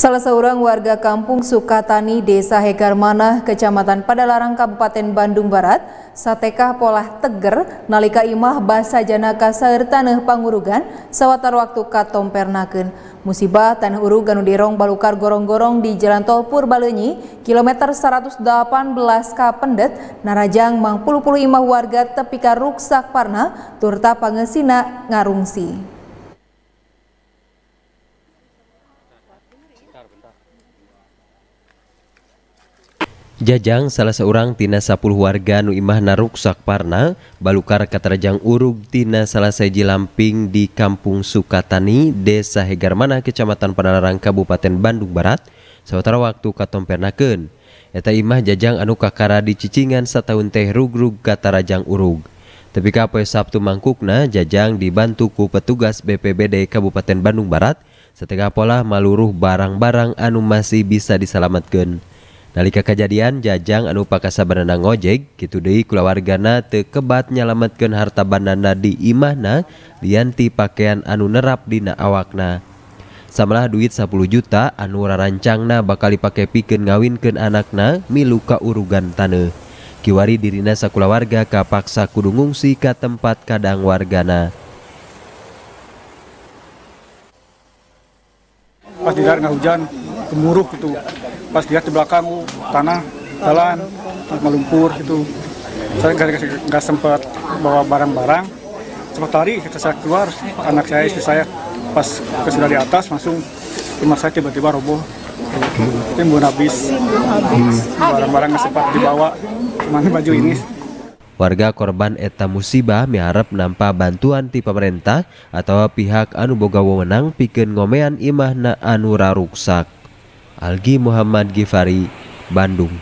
Salah seorang warga kampung Sukatani, Desa Hegarmanah, Kecamatan Padalarang, Kabupaten Bandung Barat, satekah pola teger, nalika imah basa janaka saeur tanah pangurugan, sawatar waktu katompernakeun. Musibah tanah urugan rong balukar gorong-gorong di Jalan Tol Purbalenyi, kilometer 118 k pendet, narajang mang puluh imah warga tepika ruksak parna, turta pangesina ngarungsi. Hai jajang salah seorang Tina sapul warga Nuimah Naruksakparna Baluar kata Rajang Urug Tina salah selesaiji Laing di Kampung Sukatani Des desa Hegarmana Kecamatan Peraran Kabupaten Bandung Barat sementaratara waktu kato Pernaken yata Imah jajang Anu Kakara di Cicingan Satahun teh Rurug kata Rajang Urug tapi KP Sabtu Makukna jajang dibanku petugas BPBD Kabupaten Bandung Barat setengah pola maluruh barang-barang anu masih bisa disalamatatkanun Nalika kejadian jajang anu pakasa beandaang ojjeek gitu Dehi kulawargana tekebat Nyalamtatkan harta bandana di Imahna lianti pakaian anu nerap dina awakna Samlah duit 10 juta anura rancangna bakali pakai piken ngawinken anakna miluka urugan tane Kiwari di Rina sakula warga kapaksa kudu ngungssi ka tempat Kadang wargana. pas di nggak hujan gemuruh gitu pas lihat di belakang oh, tanah jalan melumpur gitu saya nggak sempat bawa barang-barang sempat lari kita saya keluar anak saya istri saya pas ke sudah di atas langsung rumah saya tiba-tiba roboh timbun habis hmm, barang-barang nggak sempat dibawa cuma baju ini Warga korban eta musibah miharep nampa bantuan ti pemerintah atau pihak anu boga wewenang pikeun ngomean imahna anu raruksak. Algi Muhammad Gifari, Bandung